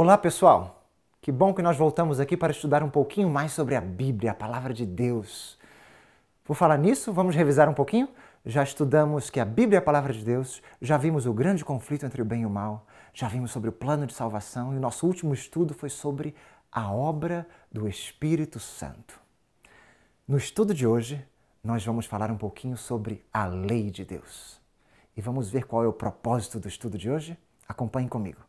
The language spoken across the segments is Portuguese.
Olá, pessoal! Que bom que nós voltamos aqui para estudar um pouquinho mais sobre a Bíblia, a palavra de Deus. Por falar nisso, vamos revisar um pouquinho? Já estudamos que a Bíblia é a palavra de Deus, já vimos o grande conflito entre o bem e o mal, já vimos sobre o plano de salvação e o nosso último estudo foi sobre a obra do Espírito Santo. No estudo de hoje, nós vamos falar um pouquinho sobre a lei de Deus. E vamos ver qual é o propósito do estudo de hoje? Acompanhe comigo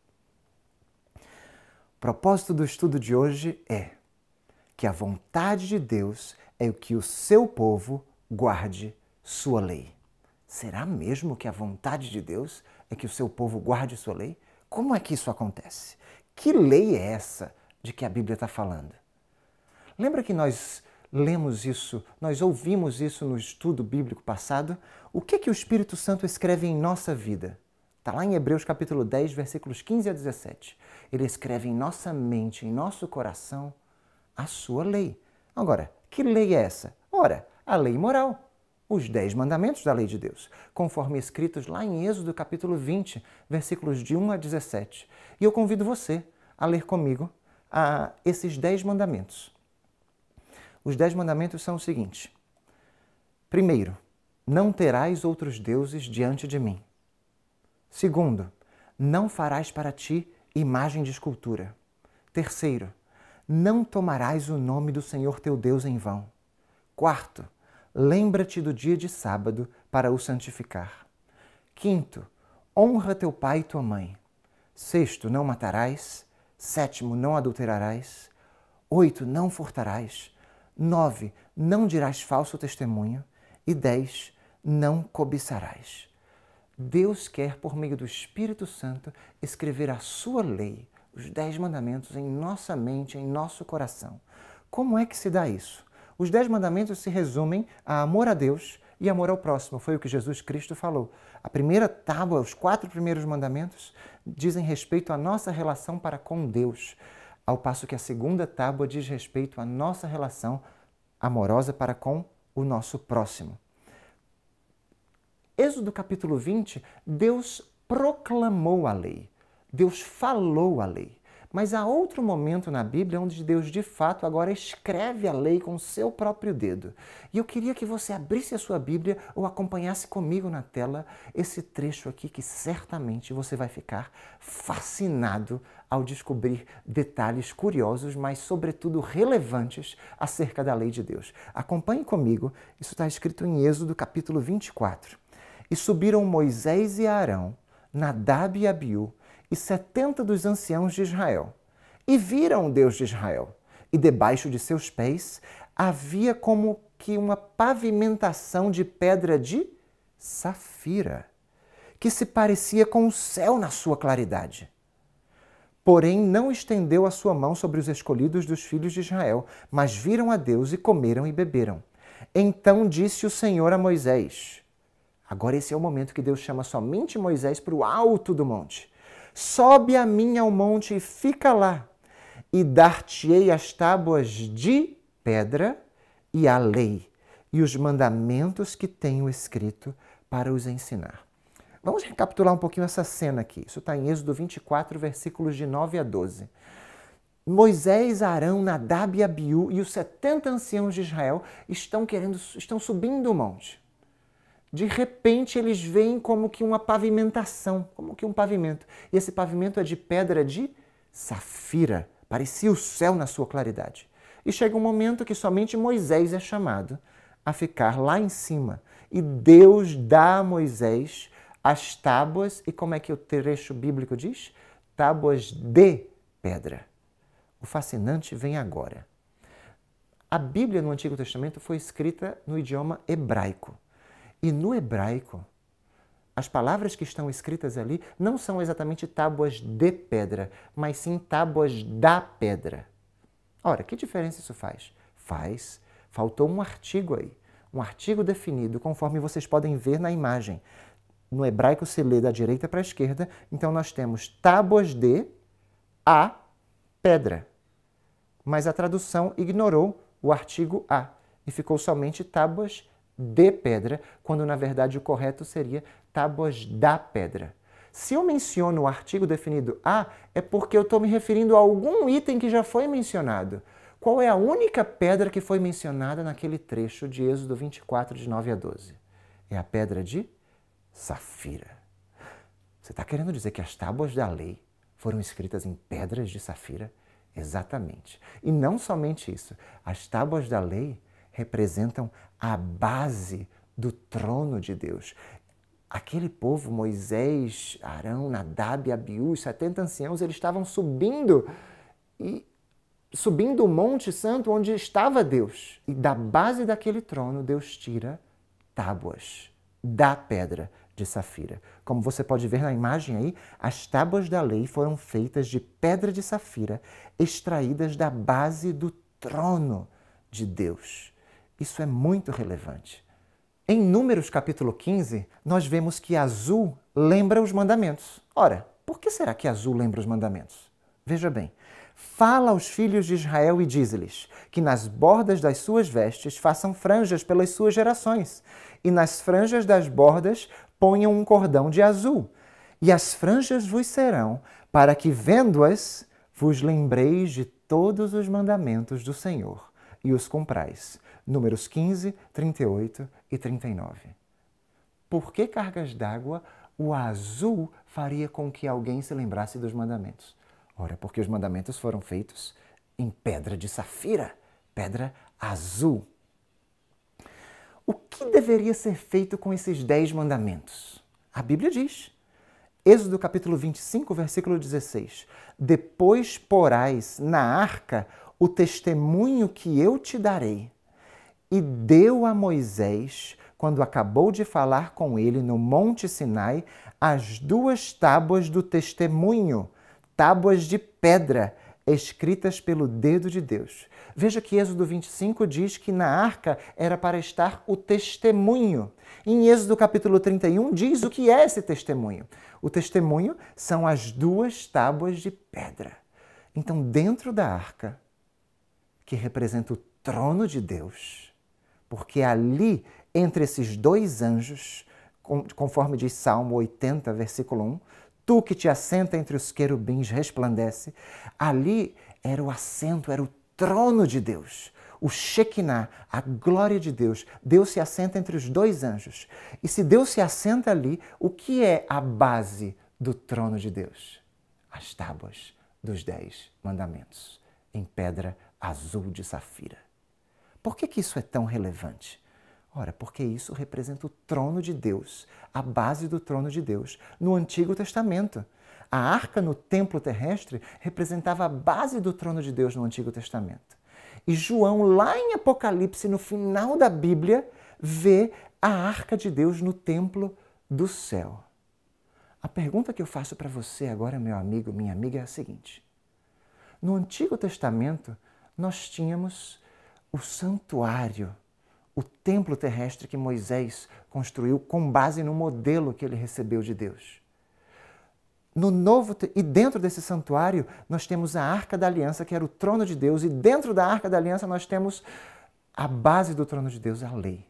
propósito do estudo de hoje é que a vontade de Deus é o que o seu povo guarde sua lei. Será mesmo que a vontade de Deus é que o seu povo guarde sua lei? Como é que isso acontece? Que lei é essa de que a Bíblia está falando? Lembra que nós lemos isso, nós ouvimos isso no estudo bíblico passado? O que, é que o Espírito Santo escreve em nossa vida? Está lá em Hebreus capítulo 10, versículos 15 a 17. Ele escreve em nossa mente, em nosso coração, a sua lei. Agora, que lei é essa? Ora, a lei moral, os dez mandamentos da lei de Deus, conforme escritos lá em Êxodo capítulo 20, versículos de 1 a 17. E eu convido você a ler comigo a esses dez mandamentos. Os dez mandamentos são os seguintes. Primeiro, não terás outros deuses diante de mim. Segundo, não farás para ti imagem de escultura. Terceiro, não tomarás o nome do Senhor teu Deus em vão. Quarto, lembra-te do dia de sábado para o santificar. Quinto, honra teu pai e tua mãe. Sexto, não matarás. Sétimo, não adulterarás. Oito, não furtarás. Nove, não dirás falso testemunho. E dez, não cobiçarás. Deus quer, por meio do Espírito Santo, escrever a sua lei, os Dez Mandamentos, em nossa mente, em nosso coração. Como é que se dá isso? Os Dez Mandamentos se resumem a amor a Deus e amor ao próximo. Foi o que Jesus Cristo falou. A primeira tábua, os quatro primeiros mandamentos, dizem respeito à nossa relação para com Deus, ao passo que a segunda tábua diz respeito à nossa relação amorosa para com o nosso próximo. Êxodo capítulo 20, Deus proclamou a lei, Deus falou a lei. Mas há outro momento na Bíblia onde Deus de fato agora escreve a lei com seu próprio dedo. E eu queria que você abrisse a sua Bíblia ou acompanhasse comigo na tela esse trecho aqui que certamente você vai ficar fascinado ao descobrir detalhes curiosos, mas sobretudo relevantes acerca da lei de Deus. Acompanhe comigo, isso está escrito em Êxodo capítulo 24. E subiram Moisés e Arão, Nadab e Abiú, e setenta dos anciãos de Israel. E viram o Deus de Israel, e debaixo de seus pés havia como que uma pavimentação de pedra de safira, que se parecia com o céu na sua claridade. Porém, não estendeu a sua mão sobre os escolhidos dos filhos de Israel, mas viram a Deus e comeram e beberam. Então disse o Senhor a Moisés: Agora esse é o momento que Deus chama somente Moisés para o alto do monte. Sobe a mim ao monte e fica lá, e dar-te-ei as tábuas de pedra e a lei, e os mandamentos que tenho escrito para os ensinar. Vamos recapitular um pouquinho essa cena aqui. Isso está em Êxodo 24, versículos de 9 a 12. Moisés, Arão, Nadab e Abiú e os 70 anciãos de Israel estão querendo estão subindo o monte de repente eles veem como que uma pavimentação, como que um pavimento. E esse pavimento é de pedra de safira, parecia o céu na sua claridade. E chega um momento que somente Moisés é chamado a ficar lá em cima. E Deus dá a Moisés as tábuas, e como é que o trecho bíblico diz? Tábuas de pedra. O fascinante vem agora. A Bíblia no Antigo Testamento foi escrita no idioma hebraico. E no hebraico, as palavras que estão escritas ali não são exatamente tábuas de pedra, mas sim tábuas da pedra. Ora, que diferença isso faz? Faz. Faltou um artigo aí. Um artigo definido, conforme vocês podem ver na imagem. No hebraico se lê da direita para a esquerda, então nós temos tábuas de a pedra. Mas a tradução ignorou o artigo a e ficou somente tábuas de pedra, quando na verdade o correto seria tábuas da pedra. Se eu menciono o artigo definido a, é porque eu estou me referindo a algum item que já foi mencionado. Qual é a única pedra que foi mencionada naquele trecho de Êxodo 24, de 9 a 12? É a pedra de safira. Você está querendo dizer que as tábuas da lei foram escritas em pedras de safira? Exatamente. E não somente isso. As tábuas da lei representam a base do trono de Deus. Aquele povo, Moisés, Arão, Nadab, Abiú, os 70 anciãos, eles estavam subindo e subindo o Monte Santo onde estava Deus. E da base daquele trono, Deus tira tábuas da pedra de safira. Como você pode ver na imagem aí, as tábuas da lei foram feitas de pedra de safira, extraídas da base do trono de Deus. Isso é muito relevante. Em Números capítulo 15, nós vemos que azul lembra os mandamentos. Ora, por que será que azul lembra os mandamentos? Veja bem. Fala aos filhos de Israel e diz-lhes que nas bordas das suas vestes façam franjas pelas suas gerações, e nas franjas das bordas ponham um cordão de azul. E as franjas vos serão, para que, vendo-as, vos lembreis de todos os mandamentos do Senhor e os cumprais números 15, 38 e 39. Por que cargas d'água o azul faria com que alguém se lembrasse dos mandamentos? Ora, porque os mandamentos foram feitos em pedra de safira, pedra azul. O que deveria ser feito com esses dez mandamentos? A Bíblia diz. Êxodo capítulo 25, versículo 16. Depois porás na arca o testemunho que eu te darei e deu a Moisés, quando acabou de falar com ele no Monte Sinai, as duas tábuas do testemunho, tábuas de pedra, escritas pelo dedo de Deus. Veja que Êxodo 25 diz que na arca era para estar o testemunho. Em Êxodo capítulo 31 diz o que é esse testemunho. O testemunho são as duas tábuas de pedra. Então, dentro da arca, que representa o trono de Deus, porque ali, entre esses dois anjos, conforme diz Salmo 80, versículo 1, tu que te assenta entre os querubins resplandece, ali era o assento, era o trono de Deus o Shekinah, a glória de Deus. Deus se assenta entre os dois anjos. E se Deus se assenta ali, o que é a base do trono de Deus? As tábuas dos dez mandamentos, em pedra azul de safira. Por que, que isso é tão relevante? Ora, porque isso representa o trono de Deus, a base do trono de Deus, no Antigo Testamento. A arca no templo terrestre representava a base do trono de Deus no Antigo Testamento. E João, lá em Apocalipse, no final da Bíblia, vê a arca de Deus no templo do céu. A pergunta que eu faço para você agora, meu amigo, minha amiga, é a seguinte: No Antigo Testamento, nós tínhamos o santuário, o templo terrestre que Moisés construiu com base no modelo que ele recebeu de Deus. No novo e dentro desse santuário nós temos a Arca da Aliança, que era o trono de Deus, e dentro da Arca da Aliança nós temos a base do trono de Deus, a lei.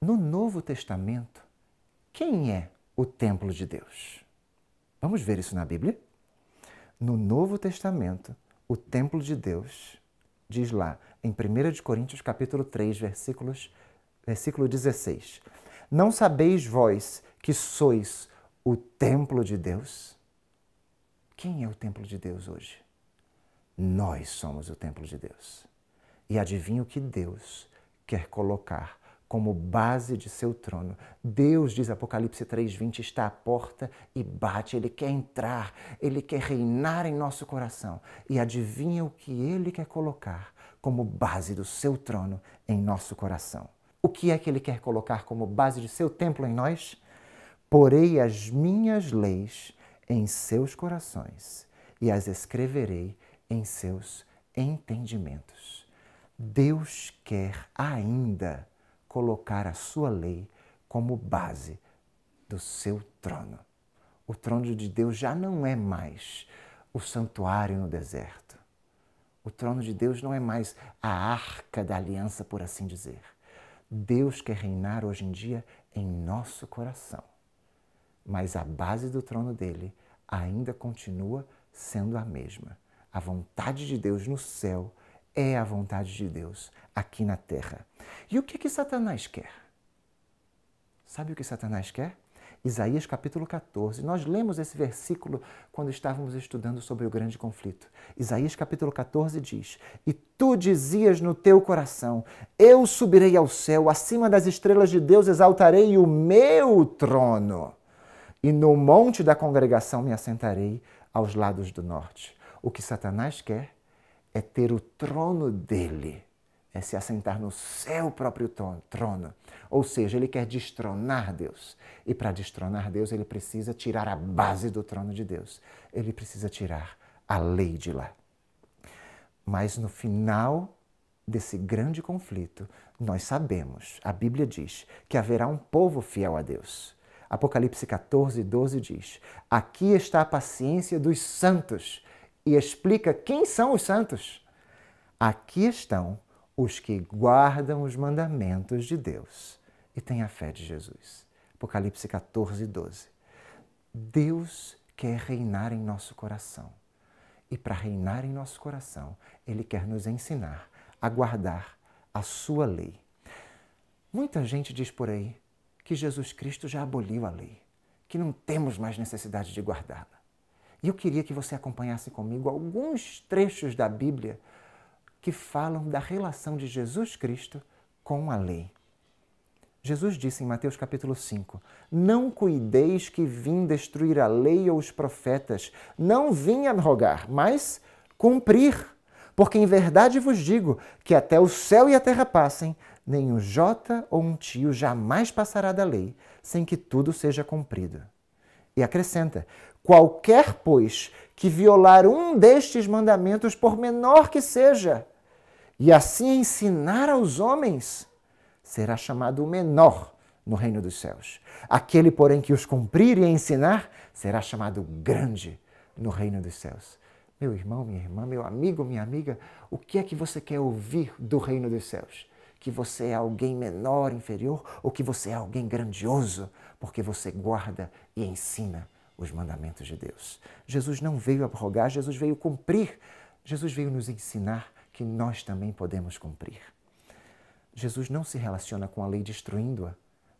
No Novo Testamento, quem é o templo de Deus? Vamos ver isso na Bíblia? No Novo Testamento, o templo de Deus diz lá, em 1 de Coríntios capítulo 3, versículos, versículo 16. Não sabeis vós que sois o templo de Deus? Quem é o templo de Deus hoje? Nós somos o templo de Deus. E adivinha o que Deus quer colocar como base de seu trono. Deus, diz Apocalipse 3:20, está à porta e bate, ele quer entrar, ele quer reinar em nosso coração. E adivinha o que ele quer colocar como base do seu trono em nosso coração? O que é que ele quer colocar como base de seu templo em nós? Porei as minhas leis em seus corações e as escreverei em seus entendimentos. Deus quer ainda colocar a sua lei como base do seu trono. O trono de Deus já não é mais o santuário no deserto. O trono de Deus não é mais a arca da aliança, por assim dizer. Deus quer reinar hoje em dia em nosso coração. Mas a base do trono dele ainda continua sendo a mesma. A vontade de Deus no céu é a vontade de Deus aqui na terra. E o que, que Satanás quer? Sabe o que Satanás quer? Isaías capítulo 14. Nós lemos esse versículo quando estávamos estudando sobre o grande conflito. Isaías capítulo 14 diz: E tu dizias no teu coração: Eu subirei ao céu, acima das estrelas de Deus exaltarei o meu trono, e no monte da congregação me assentarei aos lados do norte. O que Satanás quer é ter o trono dele, é se assentar no seu próprio trono. Ou seja, ele quer destronar Deus. E para destronar Deus, ele precisa tirar a base do trono de Deus. Ele precisa tirar a lei de lá. Mas no final desse grande conflito, nós sabemos, a Bíblia diz, que haverá um povo fiel a Deus. Apocalipse 14, 12 diz: Aqui está a paciência dos santos e explica quem são os santos. Aqui estão os que guardam os mandamentos de Deus e têm a fé de Jesus. Apocalipse 14, 12. Deus quer reinar em nosso coração. E para reinar em nosso coração, Ele quer nos ensinar a guardar a Sua lei. Muita gente diz por aí que Jesus Cristo já aboliu a lei, que não temos mais necessidade de guardá-la. E eu queria que você acompanhasse comigo alguns trechos da Bíblia que falam da relação de Jesus Cristo com a lei. Jesus disse em Mateus capítulo 5: Não cuideis que vim destruir a lei ou os profetas, não vim rogar, mas cumprir. Porque em verdade vos digo que até o céu e a terra passem, nem um jota ou um tio jamais passará da lei, sem que tudo seja cumprido. E acrescenta: Qualquer, pois, que violar um destes mandamentos, por menor que seja, e assim ensinar aos homens, será chamado o menor no reino dos céus. Aquele, porém, que os cumprir e ensinar, será chamado grande no reino dos céus. Meu irmão, minha irmã, meu amigo, minha amiga, o que é que você quer ouvir do reino dos céus? Que você é alguém menor, inferior, ou que você é alguém grandioso, porque você guarda e ensina os mandamentos de Deus. Jesus não veio abrogar, Jesus veio cumprir. Jesus veio nos ensinar que nós também podemos cumprir. Jesus não se relaciona com a lei destruindo-a,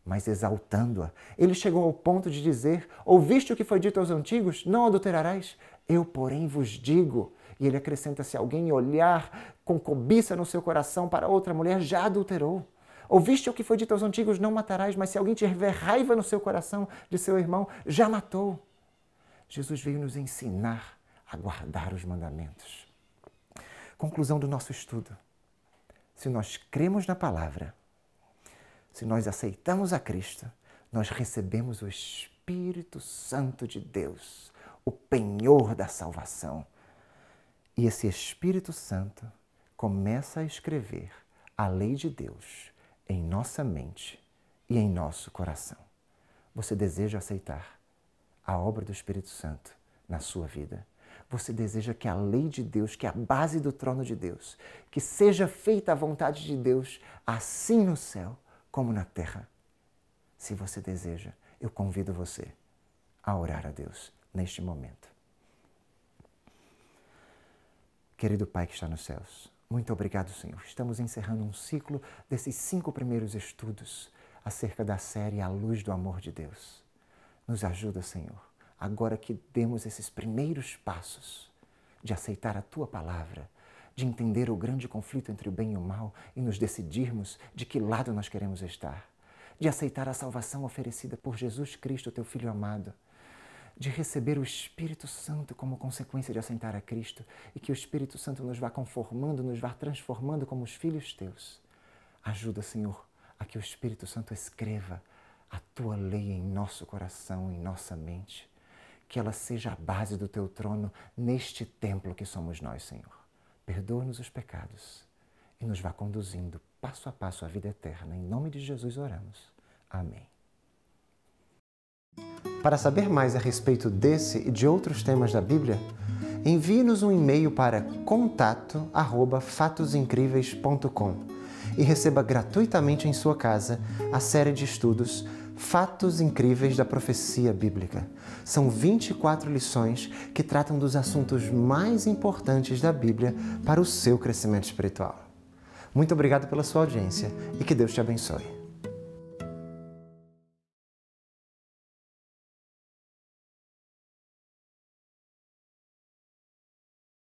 mas exaltando-a. Ele chegou ao ponto de dizer: Ouviste o que foi dito aos antigos? Não adulterarás. Eu, porém, vos digo. E ele acrescenta: Se alguém olhar com cobiça no seu coração para outra mulher, já adulterou. Ouviste o que foi dito aos antigos: não matarás, mas se alguém tiver raiva no seu coração de seu irmão, já matou. Jesus veio nos ensinar a guardar os mandamentos. Conclusão do nosso estudo. Se nós cremos na palavra, se nós aceitamos a Cristo, nós recebemos o Espírito Santo de Deus, o penhor da salvação. E esse Espírito Santo começa a escrever a lei de Deus em nossa mente e em nosso coração. Você deseja aceitar a obra do Espírito Santo na sua vida? Você deseja que a lei de Deus, que a base do trono de Deus, que seja feita a vontade de Deus, assim no céu como na terra? Se você deseja, eu convido você a orar a Deus neste momento. Querido Pai que está nos céus, muito obrigado, Senhor. Estamos encerrando um ciclo desses cinco primeiros estudos acerca da série A Luz do Amor de Deus. Nos ajuda, Senhor, agora que demos esses primeiros passos de aceitar a tua palavra, de entender o grande conflito entre o bem e o mal e nos decidirmos de que lado nós queremos estar, de aceitar a salvação oferecida por Jesus Cristo, teu Filho amado de receber o Espírito Santo como consequência de assentar a Cristo e que o Espírito Santo nos vá conformando, nos vá transformando como os filhos teus. Ajuda, Senhor, a que o Espírito Santo escreva a tua lei em nosso coração, em nossa mente. Que ela seja a base do teu trono neste templo que somos nós, Senhor. Perdoa-nos os pecados e nos vá conduzindo passo a passo à vida eterna. Em nome de Jesus oramos. Amém. Para saber mais a respeito desse e de outros temas da Bíblia, envie-nos um e-mail para contato@fatosincríveis.com e receba gratuitamente em sua casa a série de estudos Fatos Incríveis da Profecia Bíblica. São 24 lições que tratam dos assuntos mais importantes da Bíblia para o seu crescimento espiritual. Muito obrigado pela sua audiência e que Deus te abençoe.